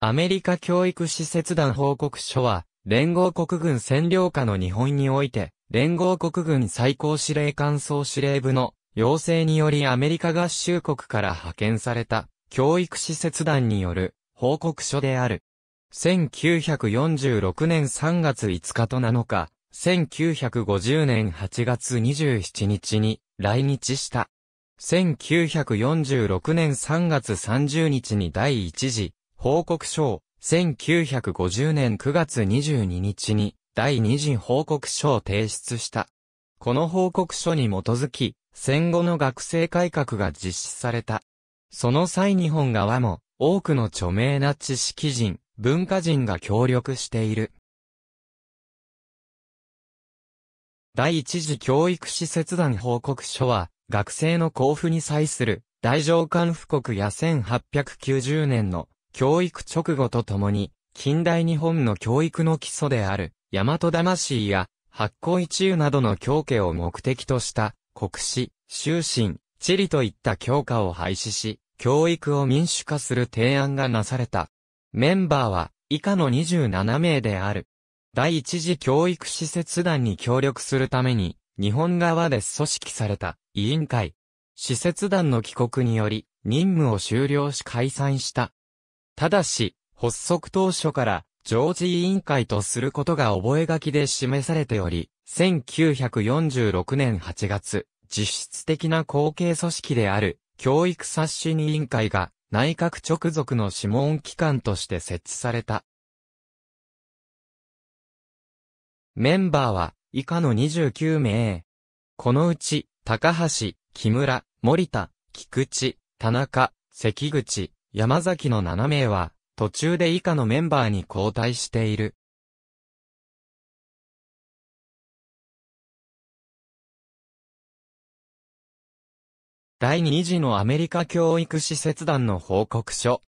アメリカ教育施設団報告書は、連合国軍占領下の日本において、連合国軍最高司令官総司令部の要請によりアメリカ合衆国から派遣された教育施設団による報告書である。1946年3月5日と7日、1950年8月27日に来日した。1946年3月30日に第一次報告書を1950年9月22日に第二次報告書を提出した。この報告書に基づき、戦後の学生改革が実施された。その際日本側も多くの著名な知識人、文化人が協力している。第一次教育施設団報告書は、学生の交付に際する、大上官布告や1890年の教育直後とともに、近代日本の教育の基礎である、大和魂や、発行一遊などの教家を目的とした、国史、修身、地理といった教科を廃止し、教育を民主化する提案がなされた。メンバーは、以下の27名である。第一次教育施設団に協力するために、日本側で組織された委員会。施設団の帰国により、任務を終了し解散したただし、発足当初から常時委員会とすることが覚書で示されており、1946年8月、実質的な後継組織である教育刷新委員会が内閣直属の諮問機関として設置された。メンバーは以下の29名。このうち、高橋、木村、森田、菊池、田中、関口、山崎の7名は、途中で以下のメンバーに交代している。第2次のアメリカ教育施設団の報告書。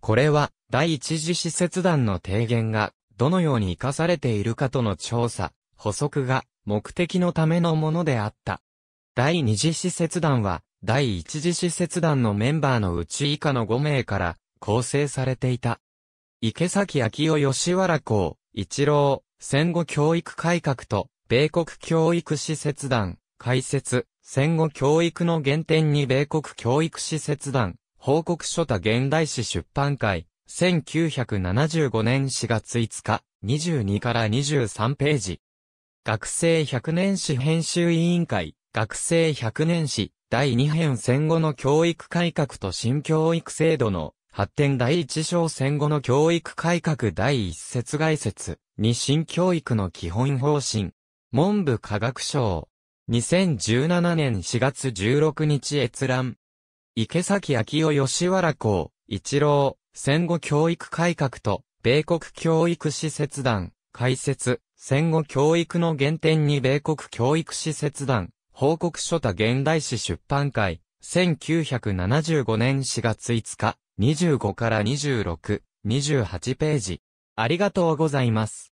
これは、第1次施設団の提言が、どのように活かされているかとの調査、補足が、目的のためのものであった。第2次施設団は、第一次使節団のメンバーのうち以下の5名から構成されていた。池崎昭夫吉原校、一郎、戦後教育改革と、米国教育使節団、開設、戦後教育の原点に米国教育使節団、報告書多現代史出版会、1975年4月5日、22から23ページ。学生100年史編集委員会、学生100年史、第2編戦後の教育改革と新教育制度の発展第1章戦後の教育改革第1節概説に新教育の基本方針文部科学省2017年4月16日閲覧池崎昭夫吉原校一郎戦後教育改革と米国教育施設団解説戦後教育の原点に米国教育施設団報告書多現代史出版会、1975年4月5日、25から26、28ページ。ありがとうございます。